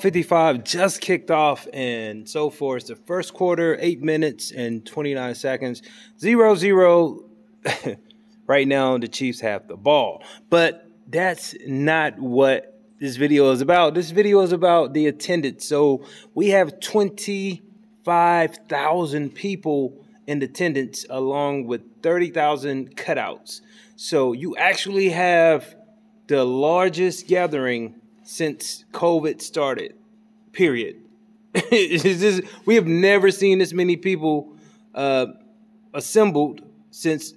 55 just kicked off and so forth. The first quarter, eight minutes and 29 seconds, 0 0. right now, the Chiefs have the ball. But that's not what this video is about. This video is about the attendance. So we have 25,000 people in attendance, along with 30,000 cutouts. So you actually have the largest gathering since COVID started. Period. just, we have never seen this many people uh, assembled since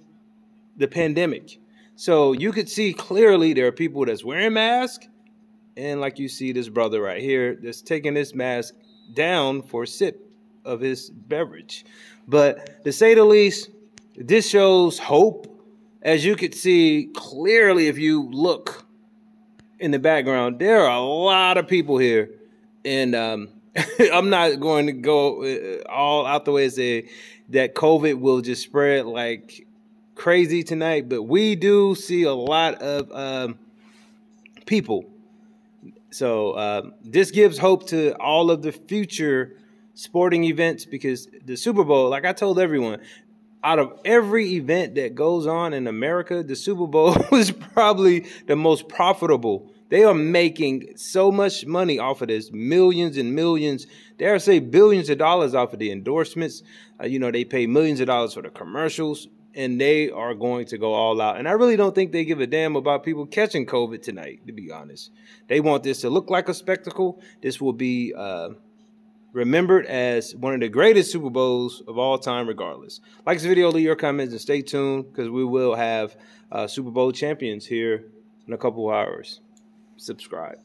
the pandemic. So you could see clearly there are people that's wearing masks, and like you see this brother right here that's taking this mask down for a sip of his beverage. But to say the least, this shows hope. As you could see clearly if you look in the background. There are a lot of people here, and um, I'm not going to go uh, all out the way and say that COVID will just spread like crazy tonight. But we do see a lot of um, people, so uh, this gives hope to all of the future sporting events because the Super Bowl, like I told everyone, out of every event that goes on in America, the Super Bowl is probably the most profitable. They are making so much money off of this, millions and millions, dare I say billions of dollars off of the endorsements. Uh, you know, they pay millions of dollars for the commercials, and they are going to go all out. And I really don't think they give a damn about people catching COVID tonight, to be honest. They want this to look like a spectacle. This will be. Uh, remembered as one of the greatest Super Bowls of all time, regardless. Like this video, leave your comments, and stay tuned because we will have uh, Super Bowl champions here in a couple hours. Subscribe.